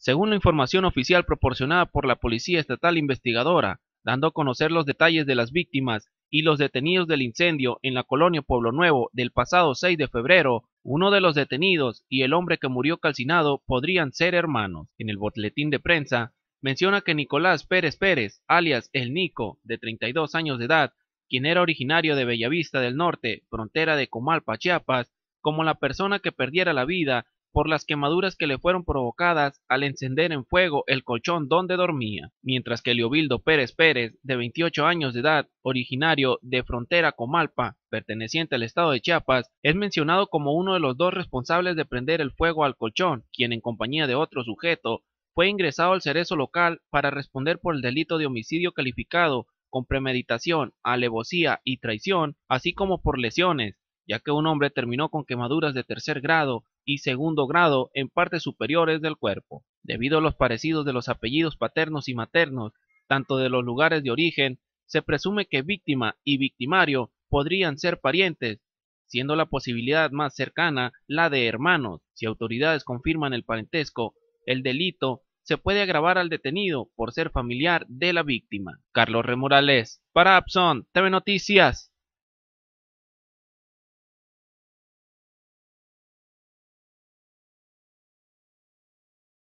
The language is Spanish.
según la información oficial proporcionada por la Policía Estatal Investigadora, dando a conocer los detalles de las víctimas y los detenidos del incendio en la colonia Pueblo Nuevo del pasado 6 de febrero, uno de los detenidos y el hombre que murió calcinado podrían ser hermanos. En el boletín de prensa menciona que Nicolás Pérez Pérez, alias El Nico, de 32 años de edad, quien era originario de Bellavista del Norte, frontera de Comalpa, Chiapas, como la persona que perdiera la vida por las quemaduras que le fueron provocadas al encender en fuego el colchón donde dormía, mientras que Leobildo Pérez Pérez, de 28 años de edad, originario de Frontera Comalpa, perteneciente al estado de Chiapas, es mencionado como uno de los dos responsables de prender el fuego al colchón, quien en compañía de otro sujeto fue ingresado al cerezo local para responder por el delito de homicidio calificado con premeditación, alevosía y traición, así como por lesiones, ya que un hombre terminó con quemaduras de tercer grado y segundo grado en partes superiores del cuerpo, debido a los parecidos de los apellidos paternos y maternos, tanto de los lugares de origen, se presume que víctima y victimario podrían ser parientes, siendo la posibilidad más cercana la de hermanos. Si autoridades confirman el parentesco, el delito se puede agravar al detenido por ser familiar de la víctima. Carlos Remorales, para Abson TV Noticias.